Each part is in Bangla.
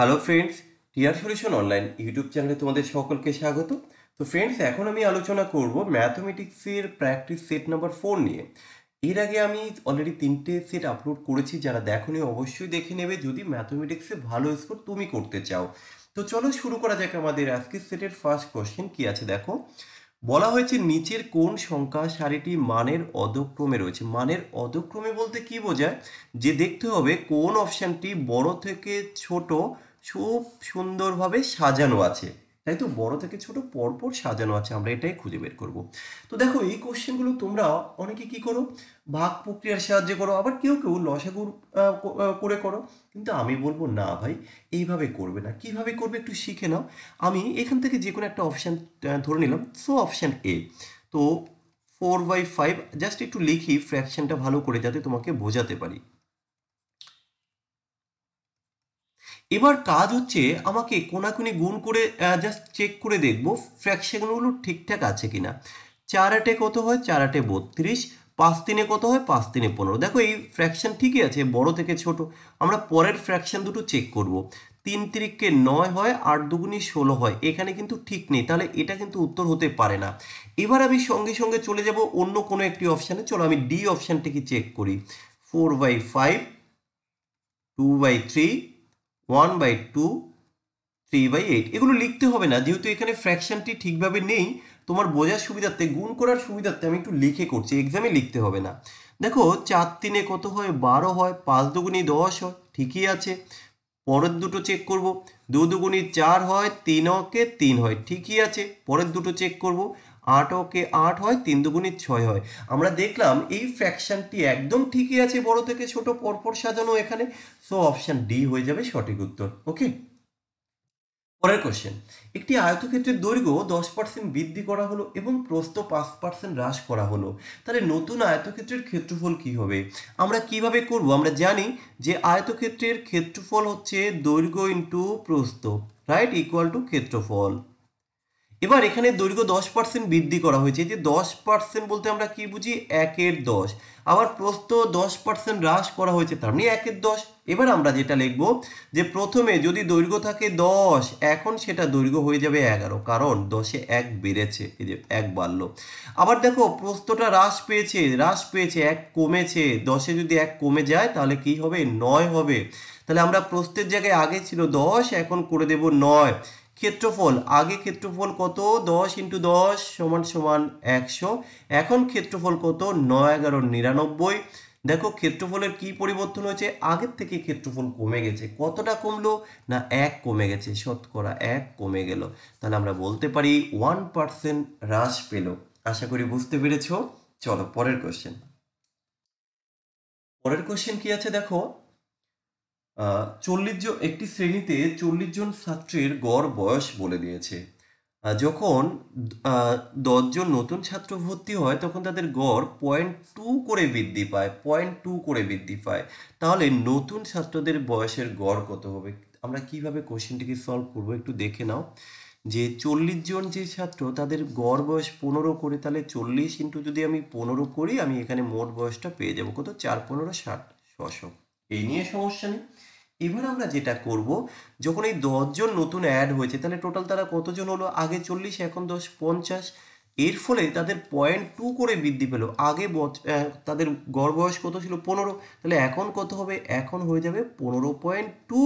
হ্যালো ফ্রেন্ডস টিয়ার সলিউশন অনলাইন ইউটিউব চ্যানেলে তোমাদের সকলকে স্বাগত তো ফ্রেন্ডস এখন আমি আলোচনা করব ম্যাথমেটিক্সের প্র্যাকটিস সেট নাম্বার ফোর নিয়ে এর আগে আমি অলরেডি তিনটে সেট আপলোড করেছি যারা দেখো অবশ্যই দেখে নেবে যদি ম্যাথমেটিক্সে ভালো স্কোর তুমি করতে চাও তো চলো শুরু করা যাক আমাদের আজকের সেটের ফার্স্ট কোয়েশ্চেন কি আছে দেখো বলা হয়েছে নিচের কোন সংখ্যা সারিটি মানের অধক্রমে রয়েছে মানের অধক্রমে বলতে কি বোঝায় যে দেখতে হবে কোন অপশানটি বড় থেকে ছোট খুব সুন্দরভাবে সাজানো আছে তাই তো বড় থেকে ছোট পরপর সাজানো আছে আমরা এটাই খুঁজে বের করব তো দেখো এই কোশ্চেনগুলো তোমরা অনেকে কি করো ভাগ প্রক্রিয়ার সাহায্যে করো আবার কেউ কেউ লসাগুর করে করো কিন্তু আমি বলবো না ভাই এইভাবে করবে না কিভাবে করবে একটু শিখে নাও আমি এখান থেকে যে কোনো একটা অপশান ধরে নিলাম সো অপশান এ তো ফোর বাই ফাইভ জাস্ট একটু লিখি ফ্র্যাকশনটা ভালো করে যাতে তোমাকে বোঝাতে পারি এবার কাজ হচ্ছে আমাকে কোনাকুনি গুণ করে জাস্ট চেক করে দেখব ফ্র্যাকশনগুলো ঠিকঠাক আছে কিনা চার আটে কত হয় চার আটে বত্রিশ পাঁচ দিনে কত হয় পাঁচ দিনে পনেরো দেখো এই ফ্র্যাকশন ঠিকই আছে বড় থেকে ছোট আমরা পরের ফ্র্যাকশন দুটো চেক করব তিন তিরিককে নয় হয় আট দুগুনি ষোলো হয় এখানে কিন্তু ঠিক নেই তাহলে এটা কিন্তু উত্তর হতে পারে না এবার আমি সঙ্গে সঙ্গে চলে যাব অন্য কোনো একটি অপশানে চলো আমি ডি অপশানটিকে চেক করি four by five two by three one by two three by eight এগুলো লিখতে হবে না যেহেতু এখানে ফ্র্যাকশনটি ঠিকভাবে নেই তোমার বোঝার সুবিধার্থে গুণ করার সুবিধার্থে আমি একটু লিখে করছি এক্সামে লিখতে হবে না দেখো চার তিনে কত হয় বারো হয় পাঁচ দুগুণি দশ হয় ঠিকই আছে পরের দুটো চেক করব দু দুগুণি চার হয় তিন অকে তিন হয় ঠিকই আছে পরের দুটো চেক করব আট ওকে আট হয় তিন দুগুণিত ছয় হয় আমরা দেখলাম এই ফ্র্যাকশানটি একদম ঠিকই আছে বড় থেকে ছোট পরপর সাজানো এখানে সো অপশান ডি হয়ে যাবে সঠিক উত্তর ওকে পরের কোশ্চেন একটি আয়তক্ষেত্রের দৈর্ঘ্য দশ পার্সেন্ট বৃদ্ধি করা হলো এবং প্রস্থ পাঁচ পার্সেন্ট হ্রাস করা হলো তাহলে নতুন আয়তক্ষেত্রের ক্ষেত্রফল কি হবে আমরা কিভাবে করব আমরা জানি যে আয়তক্ষেত্রের ক্ষেত্রফল হচ্ছে দৈর্ঘ্য ইন্টু প্রস্থ রাইট ইকুয়াল টু ক্ষেত্রফল এবার এখানে দৈর্ঘ্য দশ পার্সেন্ট বৃদ্ধি করা হয়েছে যে দশ পার্সেন্ট বলতে আমরা কি বুঝি একের দশ আবার প্রস্থ দশ পার্সেন্ট হ্রাস করা হয়েছে তার মানে একের দশ এবার আমরা যেটা লিখব যে প্রথমে যদি দৈর্ঘ্য থাকে দশ এখন সেটা দৈর্ঘ্য হয়ে যাবে এগারো কারণ দশে এক বেড়েছে এই যে এক বাড়লো আবার দেখো প্রস্থটা হ্রাস পেয়েছে হ্রাস পেয়েছে এক কমেছে দশে যদি এক কমে যায় তাহলে কি হবে নয় হবে তাহলে আমরা প্রস্থের জায়গায় আগে ছিল দশ এখন করে দেব নয় ক্ষেত্রফল আগে ক্ষেত্রফল কত দশ ইন্টু দশ সমান সমান একশো এখন ক্ষেত্রফল কত নয় এগারো নিরানব্বই দেখো ক্ষেত্রফলের কি পরিবর্তন হয়েছে আগের থেকে ক্ষেত্রফল কমে গেছে কতটা কমলো না এক কমে গেছে শতকরা এক কমে গেল তাহলে আমরা বলতে পারি ওয়ান পার্সেন্ট হ্রাস পেল আশা করি বুঝতে পেরেছ চলো পরের কোশ্চেন পরের কোশ্চেন কি আছে দেখো চল্লিশ জন একটি শ্রেণীতে চল্লিশ জন ছাত্রের গড় বয়স বলে দিয়েছে যখন দশজন নতুন ছাত্র ভর্তি হয় তখন তাদের গড় পয়েন্ট টু করে বৃদ্ধি পায় পয়েন্ট টু করে বৃদ্ধি পায় তাহলে নতুন ছাত্রদের বয়সের গড় কত হবে আমরা কিভাবে কোশ্চেনটিকে সলভ করবো একটু দেখে নাও যে চল্লিশ জন যে ছাত্র তাদের গড় বয়স পনেরো করে তাহলে চল্লিশ ইন্টু যদি আমি পনেরো করি আমি এখানে মোট বয়সটা পেয়ে যাব কত চার পনেরো ষাট ছশো এই নিয়ে সমস্যা নেই এবার আমরা যেটা করব যখন এই দশজন নতুন অ্যাড হয়েছে তাহলে টোটাল তারা কতজন হলো আগে চল্লিশ এখন দশ পঞ্চাশ এর ফলে তাদের পয়েন্ট টু করে বৃদ্ধি পেল আগে তাদের গড় বয়স কত ছিল পনেরো তাহলে এখন কত হবে এখন হয়ে যাবে পনেরো পয়েন্ট টু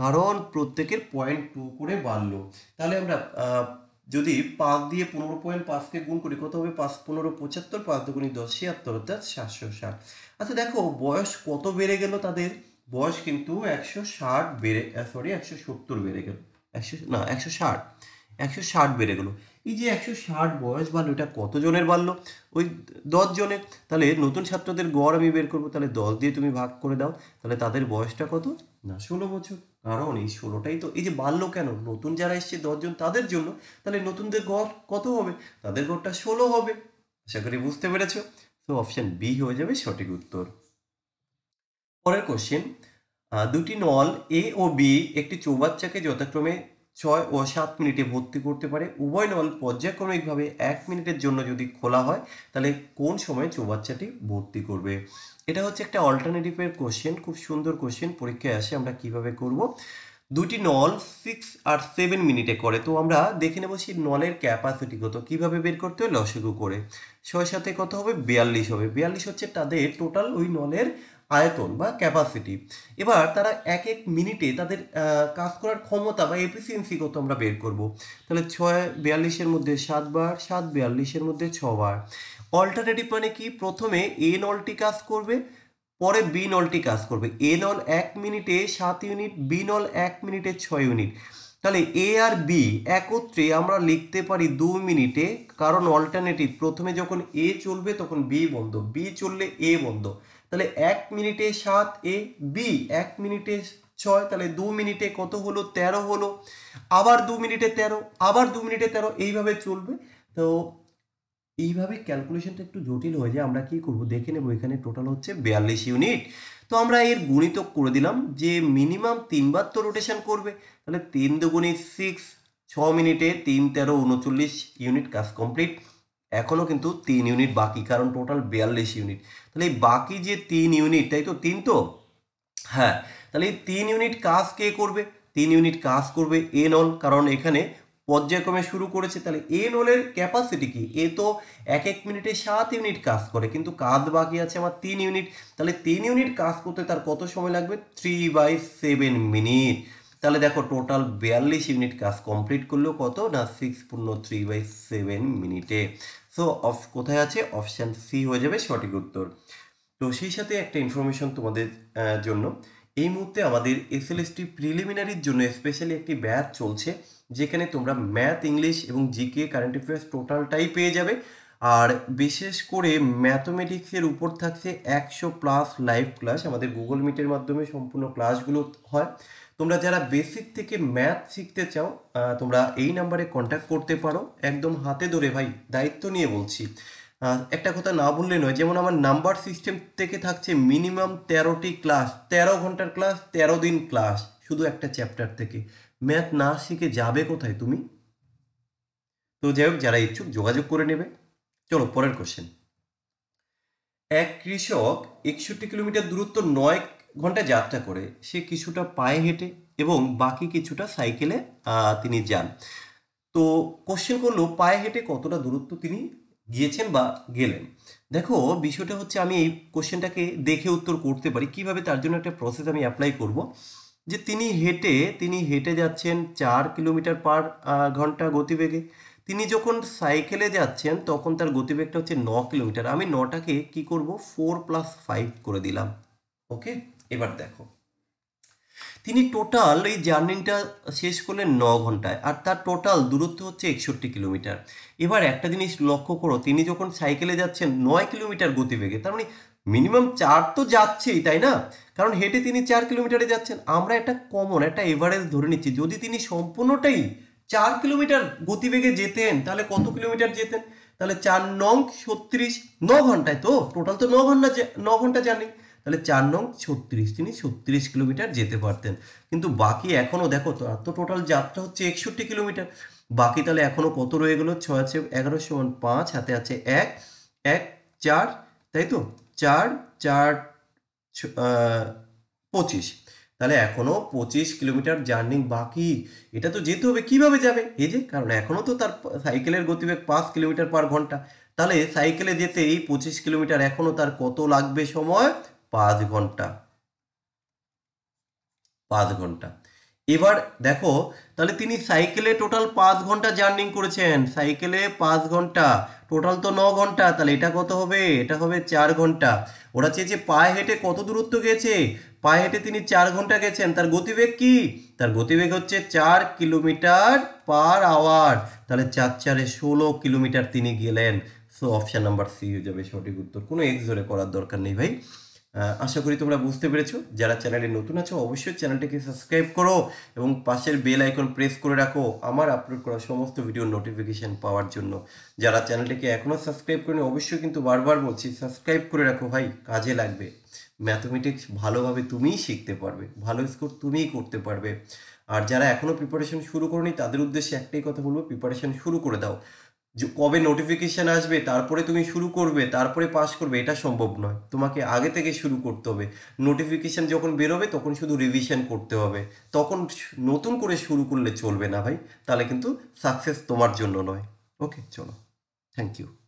কারণ প্রত্যেকের পয়েন্ট টু করে বাড়লো তাহলে আমরা যদি পাঁচ দিয়ে পনেরো পয়েন্ট পাঁচকে গুণ করি কত হবে পাঁচ পনেরো পঁচাত্তর পাঁচ দুগুণি দশ ছিয়াত্তর অর্থাৎ সাতশো ষাট আচ্ছা দেখো বয়স কত বেড়ে গেল তাদের বয়স কিন্তু একশো ষাট বেড়ে সরি একশো সত্তর বেড়ে গেল একশো না একশো ষাট একশো ষাট বেড়ে গেলো এই যে একশো ষাট বয়স বাড়লো এটা কতজনের বাড়লো ওই দশ জনের তাহলে নতুন ছাত্রদের গড় আমি বের করবো তাহলে দশ দিয়ে তুমি ভাগ করে দাও তাহলে তাদের বয়সটা কত না ষোলো বছর কারণ এই ষোলোটাই তো এই যে বাড়লো কেন নতুন যারা এসছে দশজন তাদের জন্য তাহলে নতুনদের গড় কত হবে তাদের গড়টা ষোলো হবে আশা করি বুঝতে পেরেছ তো অপশান বি হয়ে যাবে সঠিক উত্তর পরের কোশ্চেন দুটি নল এ ও বি একটি চৌবাচ্চাকে যথাক্রমে ছয় ও সাত মিনিটে ভর্তি করতে পারে উভয় নল পর্যায়ক্রমিকভাবে এক মিনিটের জন্য যদি খোলা হয় তাহলে কোন সময়ে চৌবাচ্চাটি ভর্তি করবে এটা হচ্ছে একটা অল্টারনেটিভের কোশ্চেন খুব সুন্দর কোশ্চেন পরীক্ষায় আসে আমরা কিভাবে করব দুটি নল সিক্স আর সেভেন মিনিটে করে তো আমরা দেখে নেব সেই নলের ক্যাপাসিটি কত কীভাবে বের করতে হয় লসেগু করে ছয় সাথে কত হবে বিয়াল্লিশ হবে বিয়াল্লিশ হচ্ছে তাদের টোটাল ওই নলের আয়তন বা ক্যাপাসিটি এবার তারা এক এক মিনিটে তাদের কাজ করার ক্ষমতা বা এফিসিয়েন্সি কত আমরা বের করব তাহলে ছয় বিয়াল্লিশের মধ্যে সাতবার সাত বিয়াল্লিশের মধ্যে ছবার অল্টারনেটিভ মানে কি প্রথমে এ নলটি কাজ করবে পরে বি নলটি কাজ করবে এ নল এক মিনিটে সাত ইউনিট বি নল এক মিনিটে ছয় ইউনিট তাহলে এ আর বি একত্রে আমরা লিখতে পারি দু মিনিটে কারণ অল্টারনেটিভ প্রথমে যখন এ চলবে তখন বি বন্ধ বি চললে এ বন্ধ তাহলে এক মিনিটে সাত এ বি এক মিনিটে ছয় তাহলে দু মিনিটে কত হলো ১৩ হলো আবার দু মিনিটে ১৩ আবার দু মিনিটে ১৩ এইভাবে চলবে তো এইভাবে ক্যালকুলেশনটা একটু জটিল হয়ে যায় আমরা কি করব দেখে নেব এখানে টোটাল হচ্ছে বিয়াল্লিশ ইউনিট তো আমরা এর গুণিত করে দিলাম যে মিনিমাম তিনবার তো রোটেশন করবে তাহলে তিন দুগুণি সিক্স ছ মিনিটে তিন তেরো উনচল্লিশ ইউনিট কাজ কমপ্লিট এখনও কিন্তু তিন ইউনিট বাকি কারণ টোটাল বিয়াল্লিশ ইউনিট তাহলে এই বাকি যে তিন ইউনিট তাই তো তিন তো হ্যাঁ তাহলে এই তিন ইউনিট কাজ কে করবে তিন ইউনিট কাজ করবে এন অল কারণ এখানে পর্যায়ক্রমে শুরু করেছে তাহলে এ নোলের ক্যাপাসিটি কি এ তো এক এক মিনিটে সাত ইউনিট কাজ করে কিন্তু কাজ বাকি আছে আমার তিন ইউনিট তাহলে তিন ইউনিট কাজ করতে তার কত সময় লাগবে থ্রি বাই সেভেন মিনিট তাহলে দেখো টোটাল বিয়াল্লিশ ইউনিট কাজ কমপ্লিট করলেও কত না সিক্স পূর্ণ থ্রি বাই সেভেন মিনিটে সো অফ কোথায় আছে অপশান সি হয়ে যাবে সঠিক উত্তর তো সেই সাথে একটা ইনফরমেশন তোমাদের জন্য এই মুহূর্তে আমাদের এস এল এসটি প্রিলিমিনারির জন্য স্পেশালি একটি ব্যাচ চলছে যেখানে তোমরা ম্যাথ ইংলিশ এবং জিকে কারেন্ট অ্যাফেয়ার্স টোটালটাই পেয়ে যাবে আর বিশেষ করে ম্যাথমেটিক্সের উপর থাকছে একশো প্লাস লাইভ ক্লাস আমাদের গুগল মিটের মাধ্যমে সম্পূর্ণ ক্লাসগুলো হয় তোমরা যারা বেসিক থেকে ম্যাথ শিখতে চাও তোমরা এই নাম্বারে কন্ট্যাক্ট করতে পারো একদম হাতে ধরে ভাই দায়িত্ব নিয়ে বলছি একটা কথা না বললে নয় যেমন আমার নাম্বার সিস্টেম থেকে থাকছে মিনিমাম তেরোটি ক্লাস তেরো ঘন্টার ক্লাস তেরো দিন ক্লাস শুধু একটা চ্যাপ্টার থেকে ম্যাথ না শিখে যাবে কোথায় তুমি তো যাই হোক যারা ইচ্ছুক যোগাযোগ করে নেবে চলো পরের কোশ্চেন এক কৃষক একষট্টি কিলোমিটার দূরত্ব নয় ঘন্টা যাত্রা করে সে কিছুটা পায়ে হেঁটে এবং বাকি কিছুটা সাইকেলে তিনি যান তো কোশ্চেন করলো পায়ে হেঁটে কতটা দূরত্ব তিনি গিয়েছেন বা গেলেন দেখো বিষয়টা হচ্ছে আমি এই কোশ্চেনটাকে দেখে উত্তর করতে পারি কিভাবে তার জন্য একটা প্রসেস আমি অ্যাপ্লাই করব যে তিনি হেঁটে তিনি হেঁটে যাচ্ছেন চার কিলোমিটার পার ঘন্টা গতিবেগে তিনি যখন সাইকেলে যাচ্ছেন তখন তার গতিবেগটা হচ্ছে ন কিলোমিটার আমি নটাকে কি করব ফোর প্লাস ফাইভ করে দিলাম ওকে এবার দেখো তিনি টোটাল এই জার্নিটা শেষ করলেন ন ঘন্টায় আর তার টোটাল দূরত্ব হচ্ছে একষট্টি কিলোমিটার এবার একটা জিনিস লক্ষ্য করো তিনি যখন সাইকেলে যাচ্ছেন নয় কিলোমিটার গতিবেগে তার মানে মিনিমাম চার তো যাচ্ছেই তাই না কারণ হেঁটে তিনি চার কিলোমিটারে যাচ্ছেন আমরা একটা কমন একটা এভারেজ ধরে নিচ্ছি যদি তিনি সম্পূর্ণটাই চার কিলোমিটার গতিবেগে যেতেন তাহলে কত কিলোমিটার যেতেন তাহলে চার নং ছত্রিশ ন ঘন্টায় তো টোটাল তো ন ঘন্টা ন ঘন্টা জার্নি তাহলে চার নং ছত্রিশ তিনি ছত্রিশ কিলোমিটার যেতে পারতেন কিন্তু বাকি এখনও দেখো তার তো টোটাল যাত্রা হচ্ছে একষট্টি কিলোমিটার বাকি তাহলে এখনও কত রয়ে গেলো ছয় আছে এগারো সমান পাঁচ হাতে আছে এক এক চার তাই তো চার চার পঁচিশ তাহলে এখনও পঁচিশ কিলোমিটার জার্নি বাকি এটা তো যেতে হবে কিভাবে যাবে এই যে কারণ এখনও তো তার সাইকেলের গতিবেগ পাঁচ কিলোমিটার পার ঘন্টা তাহলে সাইকেলে যেতে এই পঁচিশ কিলোমিটার এখনও তার কত লাগবে সময় পাঁচ ঘন্টা পাঁচ ঘন্টা এবার দেখো তাহলে তিনি সাইকেলে টোটাল পাঁচ ঘন্টা জার্নিং করেছেন সাইকেলে পাঁচ ঘন্টা টোটাল তো ন ঘন্টা তাহলে এটা কত হবে এটা হবে চার ঘন্টা ওরা চেয়েছে পায়ে হেঁটে কত দূরত্ব গেছে পায়ে হেঁটে তিনি চার ঘন্টা গেছেন তার গতিবেগ কি তার গতিবেগ হচ্ছে চার কিলোমিটার পার আওয়ার তাহলে চার চারে ষোলো কিলোমিটার তিনি গেলেন সো অপশান নাম্বার সি হয়ে যাবে সঠিক উত্তর কোনো এক্স করার দরকার নেই ভাই আশা করি তোমরা বুঝতে পেরেছো যারা চ্যানেলে নতুন আছো অবশ্যই চ্যানেলটিকে সাবস্ক্রাইব করো এবং পাশের বেল আইকন প্রেস করে রাখো আমার আপলোড করা সমস্ত ভিডিওর নোটিফিকেশান পাওয়ার জন্য যারা চ্যানেলটিকে এখনও সাবস্ক্রাইব করেনি অবশ্যই কিন্তু বারবার বলছি সাবস্ক্রাইব করে রাখো ভাই কাজে লাগবে ম্যাথমেটিক্স ভালোভাবে তুমিই শিখতে পারবে ভালো স্কোর তুমিই করতে পারবে আর যারা এখনও প্রিপারেশন শুরু করনি তাদের উদ্দেশ্যে একটাই কথা বলবো প্রিপারেশন শুরু করে দাও কবে নোটিফিকেশান আসবে তারপরে তুমি শুরু করবে তারপরে পাস করবে এটা সম্ভব নয় তোমাকে আগে থেকে শুরু করতে হবে নোটিফিকেশান যখন বেরোবে তখন শুধু রিভিশন করতে হবে তখন নতুন করে শুরু করলে চলবে না ভাই তাহলে কিন্তু সাকসেস তোমার জন্য নয় ওকে চলো থ্যাংক ইউ